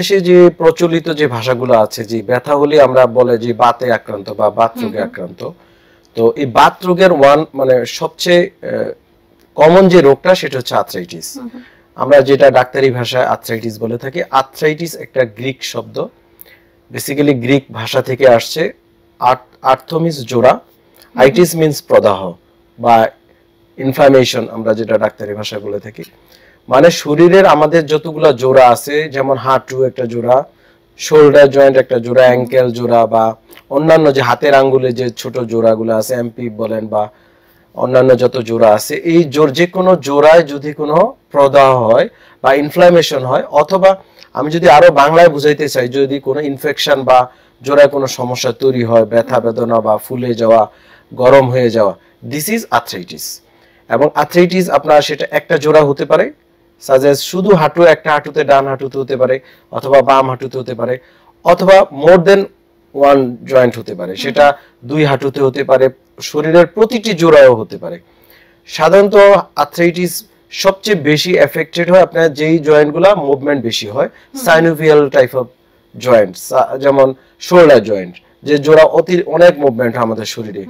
বাংলাদেশে যে প্রচলিত যে ভাষাগুলো আছে যে ব্যথা হলে আমরা বলে যে বাতে আক্রান্ত বা বাত রোগে আক্রান্ত তো এই বাত রোগের ওয়ান মানে সবচেয়ে কমন যে রোগটা সেটা হচ্ছে আর্থ্রাইটিস আমরা যেটা ডাক্তারি ভাষায় আর্থ্রাইটিস বলে থাকি আর্থ্রাইটিস একটা গ্রিক শব্দ বেসিক্যালি গ্রিক ভাষা থেকে আসছে আর্থমিস জোড়া আইটিস মিন্স প্রদাহ বা ইনফ্লামেশন আমরা যেটা ডাক্তারি ভাষায় বলে থাকি মানে শরীরের আমাদের যতগুলো জোড়া আছে যেমন হাঁটু একটা জোড়া শোল্ডার জয়েন্ট একটা জোড়া অ্যাঙ্কেল জোড়া বা অন্যান্য যে হাতের আঙ্গুলে যে ছোট জোড়াগুলো আছে এমপি বলেন বা অন্যান্য যত জোড়া আছে এই জোর যে কোনো জোড়ায় যদি কোনো প্রদাহ হয় বা ইনফ্লামেশন হয় অথবা আমি যদি আরো বাংলায় বুঝাইতে চাই যদি কোনো ইনফেকশন বা জোড়ায় কোনো সমস্যা তৈরি হয় ব্যথা বেদনা বা ফুলে যাওয়া গরম হয়ে যাওয়া দিস ইজ আর্থ্রাইটিস এবং আর্থ্রাইটিস আপনার সেটা একটা জোড়া হতে পারে সাজেস্ট শুধু হাঁটু একটা হাঁটুতে ডান হাঁটুতে হতে পারে অথবা বাম হাঁটুতে হতে পারে অথবা মোর দেন ওয়ান জয়েন্ট হতে পারে সেটা দুই হাঁটুতে হতে পারে শরীরের প্রতিটি জোড়াও হতে পারে সাধারণত আর্থ্রাইটিস সবচেয়ে বেশি এফেক্টেড হয় আপনার যেই জয়েন্টগুলো মুভমেন্ট বেশি হয় সাইনোভিয়াল টাইপ অফ জয়েন্ট যেমন শোল্ডার জয়েন্ট যে জোড়া অতি অনেক মুভমেন্ট হয় আমাদের শরীরে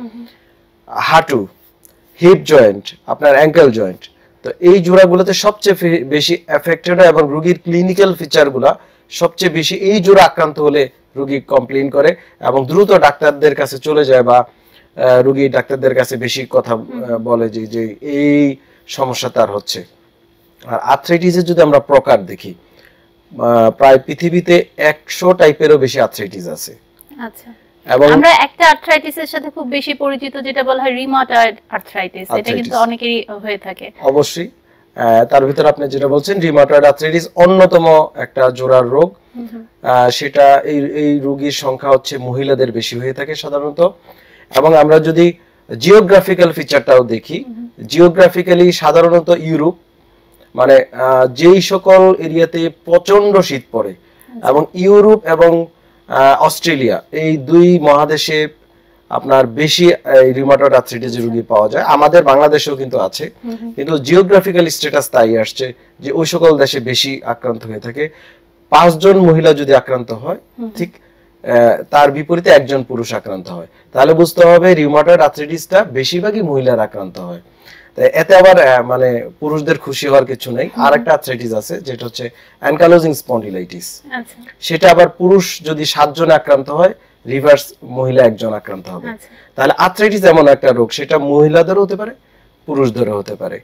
হাঁটু হিপ জয়েন্ট আপনার অ্যাঙ্কেল জয়েন্ট তো এই জোড়াগুলোতে সবচেয়ে বেশি এফেক্টেড এবং রোগীর ক্লিনিক্যাল ফিচারগুলা সবচেয়ে বেশি এই জোড়া আক্রান্ত হলে রোগী কমপ্লেন করে এবং দ্রুত ডাক্তারদের কাছে চলে যায় বা রোগী ডাক্তারদের কাছে বেশি কথা বলে যে যে এই সমস্যা তার হচ্ছে আর আর্থ্রাইটিসের যদি আমরা প্রকার দেখি প্রায় পৃথিবীতে একশো টাইপেরও বেশি আর্থ্রাইটিস আছে আচ্ছা এবং আমরা একটা আর্থ্রাইটিসের সাথে খুব বেশি পরিচিত যেটা বলা হয় রিমাটয়েড আর্থ্রাইটিস এটা কিন্তু অনেকেরই হয়ে থাকে অবশ্যই তার ভিতর আপনি যেটা বলছেন রিমাটয়েড আর্থ্রাইটিস অন্যতম একটা জোড়ার রোগ সেটা এই এই রোগীর সংখ্যা হচ্ছে মহিলাদের বেশি হয়ে থাকে সাধারণত এবং আমরা যদি জিওগ্রাফিক্যাল ফিচারটাও দেখি জিওগ্রাফিক্যালি সাধারণত ইউরোপ মানে যেই সকল এরিয়াতে প্রচন্ড শীত পড়ে আচ্ছা। এবং ইউরোপ এবং অস্ট্রেলিয়া এই দুই মহাদেশে আপনার বেশি রিউমাটয়েড আর্থ্রাইটিস রোগী পাওয়া যায় আমাদের বাংলাদেশেও কিন্তু আছে কিন্তু জিওগ্রাফিক্যাল স্ট্যাটাস তাই আসছে যে ওই সকল দেশে বেশি আক্রান্ত হয়ে থাকে পাঁচজন মহিলা যদি আক্রান্ত হয় ঠিক তার বিপরীতে একজন পুরুষ আক্রান্ত হয় তাহলে বুঝতে হবে রিউমাটয়েড আর্থ্রাইটিসটা বেশিরভাগই মহিলার আক্রান্ত হয় এতে আবার মানে পুরুষদের খুশি হওয়ার কিছু নেই আর একটা আর্থ্রাইটিস আছে যেটা হচ্ছে অ্যানকালোজিং আচ্ছা। স্পন্ডিলাইটিস সেটা আবার পুরুষ যদি সাতজন আক্রান্ত হয় রিভার্স মহিলা একজন আক্রান্ত হবে আচ্ছা। তাহলে আর্থ্রাইটিস এমন একটা রোগ সেটা মহিলাদেরও হতে পারে পুরুষদেরও হতে পারে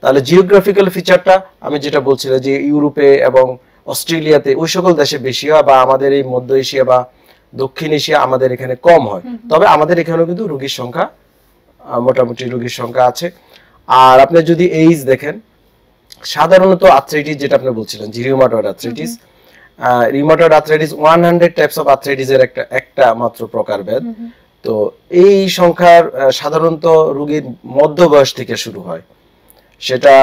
তাহলে জিওগ্রাফিক্যাল ফিচারটা আমি যেটা বলছিলাম যে ইউরোপে এবং অস্ট্রেলিয়াতে ওই সকল দেশে বেশি হয় বা আমাদের এই মধ্য এশিয়া বা দক্ষিণ এশিয়া আমাদের এখানে কম হয় তবে আমাদের এখানেও কিন্তু রোগীর সংখ্যা মোটামুটি রোগীর সংখ্যা আছে আর আপনি যদি এইজ দেখেন সাধারণত আর্থ্রাইটিস যেটা আপনি বলছিলেন যে rheumatoid arthritis rheumatoid arthritis 100 types of এর একটা একটা মাত্র প্রকারভেদ তো এই সংখ্যার সাধারণত রোগীর মধ্য বয়স থেকে শুরু হয় সেটা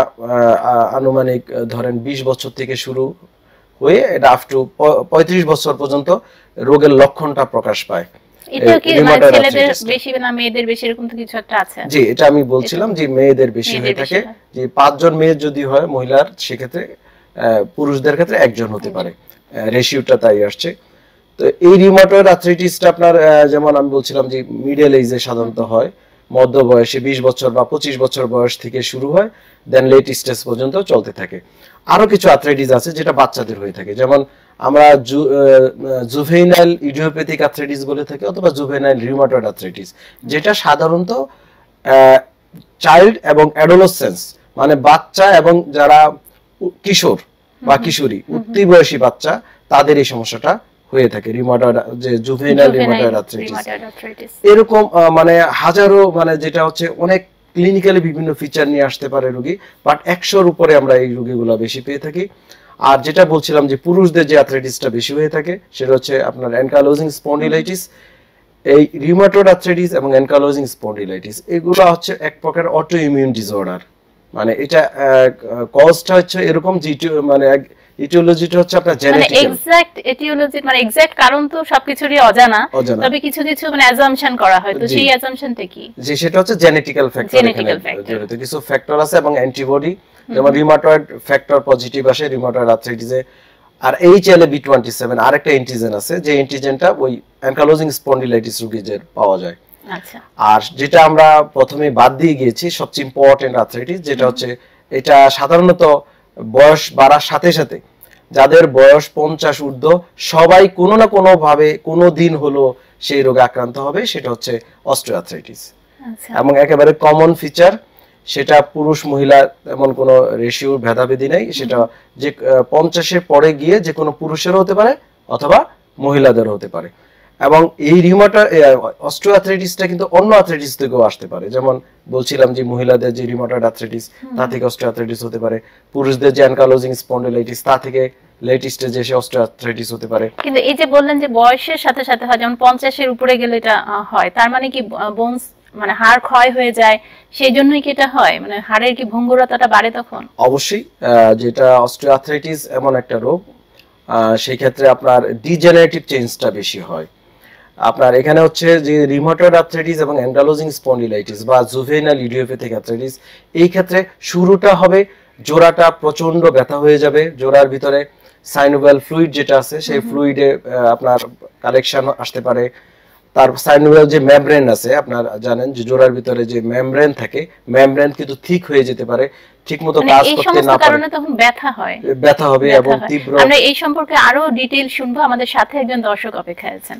আনুমানিক ধরেন 20 বছর থেকে শুরু হয়ে এটা আপ টু পঁয়ত্রিশ বছর পর্যন্ত রোগের লক্ষণটা প্রকাশ পায় মানে এটা আমি বলছিলাম যে মেয়েদের বেশি হয়ে থাকে যে পাঁচজন যদি হয় মহিলার সেক্ষেত্রে পুরুষদের ক্ষেত্রে একজন হতে পারে রেশিওটা তাই আসছে তো এই রিউমাটয়েড আর্থ্রাইটিসটা আপনার যেমন আমি বলছিলাম যে মিডল এজে সাধারণত হয় মধ্য বয়সে বিশ বছর বা পঁচিশ বছর বয়স থেকে শুরু হয় দেন লেট স্টেজ পর্যন্ত চলতে থাকে আরও কিছু আথ্রাইটিস আছে যেটা বাচ্চাদের হয়ে থাকে যেমন আমরা জুভেনাইল ইডিওপ্যাথিক আর্থ্রাইটিস বলে থাকি অথবা জুভেনাইল রিউমাটয়েড আর্থ্রাইটিস যেটা সাধারণত চাইল্ড এবং অ্যাডোলসেন্স মানে বাচ্চা এবং যারা কিশোর বা কিশোরী উত্তি বয়সী বাচ্চা তাদের এই সমস্যাটা হয়ে থাকে রিমাটার যে জুভেনাইল রিমাটার আর্থ্রাইটিস এরকম মানে হাজারো মানে যেটা হচ্ছে অনেক ক্লিনিক্যালি বিভিন্ন ফিচার নিয়ে আসতে পারে রোগী বাট একশোর উপরে আমরা এই রোগীগুলো বেশি পেয়ে থাকি আর যেটা বলছিলাম যে পুরুষদের যে অ্যাথলেটিসটা বেশি হয়ে থাকে সেটা হচ্ছে আপনার অ্যানকালোজিং স্পন্ডিলাইটিস এই রিউমাটয়েড আর্থ্রাইটিস এবং অ্যানকালোজিং স্পন্ডিলাইটিস এগুলো হচ্ছে এক প্রকার অটো ইমিউন ডিসঅর্ডার মানে এটা কজটা হচ্ছে এরকম যে মানে ইটিওলজিটা হচ্ছে আপনার জেনেটিক মানে এক্সাক্ট মানে এক্সাক্ট কারণ তো সবকিছুরই অজানা তবে কিছু কিছু মানে অ্যাজাম্পশন করা হয় তো সেই অ্যাজাম্পশনটা কি যে সেটা হচ্ছে জেনেটিক্যাল ফ্যাক্টর জেনেটিক্যাল ফ্যাক্টর কিছু ফ্যাক্টর আছে এবং অ্যান্টিবডি যেমন ফ্যাক্টর পজিটিভ আসে আর্থ্রাইটিসে আর H L B twenty seven আরেকটা এন্টিজেন আছে যে এন্টিজেনটা ওই অ্যানকালোজিং স্পন্ডিলাইটিস পাওয়া যায় আচ্ছা। আর যেটা আমরা প্রথমে বাদ দিয়ে গিয়েছি সবচেয়ে ইম্পর্টেন্ট আর্থ্রাইটিস যেটা হচ্ছে এটা সাধারণত বয়স বাড়ার সাথে সাথে যাদের বয়স পঞ্চাশ ঊর্ধ্ব সবাই কোনো না কোনোভাবে কোনো দিন হলো সেই রোগে আক্রান্ত হবে সেটা হচ্ছে অস্ট্রোয়াথ্রাইটিস আচ্ছা। এবং একেবারে কমন ফিচার সেটা পুরুষ মহিলা এমন কোনো রেশিওর ভেদাভেদি নেই সেটা যে পঞ্চাশের পরে গিয়ে যে কোনো পুরুষেরও হতে পারে অথবা মহিলাদেরও হতে পারে এবং এই রিউমাটা অস্ট্রো অ্যাথলেটিসটা কিন্তু অন্য অ্যাথলেটিস থেকেও আসতে পারে যেমন বলছিলাম যে মহিলাদের যে রিউমাটয়েড অ্যাথলেটিস তা থেকে অস্ট্রো অ্যাথলেটিস হতে পারে পুরুষদের যে অ্যানকালোজিং স্পন্ডোলাইটিস তা থেকে লেটেস্টে যে সে অস্ট্রো অ্যাথলেটিস হতে পারে কিন্তু এই যে বললেন যে বয়সের সাথে সাথে হয় যেমন 50 এর উপরে গেলে এটা হয় তার মানে কি বোনস মানে হাড় ক্ষয় হয়ে যায় সেই জন্যই কি এটা হয় মানে হাড়ের কি ভঙ্গুরতাটা বাড়ে তখন অবশ্যই যেটা অস্ট্রো অ্যাথলেটিস এমন একটা রোগ সেই ক্ষেত্রে আপনার ডিজেনারেটিভ চেঞ্জটা বেশি হয় আপনার এখানে হচ্ছে যে রিমোটয়েড আর্থ্রাইটিস এবং অ্যান্ডালোজিং স্পন্ডিলাইটিস বা জুভেনাল ইডিওপ্যাথিক আর্থ্রাইটিস এই ক্ষেত্রে শুরুটা হবে জোড়াটা প্রচন্ড ব্যথা হয়ে যাবে জোড়ার ভিতরে সাইনোভাল ফ্লুইড যেটা আছে সেই ফ্লুইডে আপনার কালেকশন আসতে পারে তার সাইনোভাল যে ম্যামব্রেন আছে আপনার জানেন যে জোড়ার ভিতরে যে ম্যামব্রেন থাকে ম্যামব্রেন কিন্তু ঠিক হয়ে যেতে পারে ঠিকমতো মানে কাজ করতে না পারে তখন ব্যথা হয় ব্যথা হবে এবং তীব্র আমরা এই সম্পর্কে আরো ডিটেইল শুনবো আমাদের সাথে একজন দর্শক অপেক্ষায় আছেন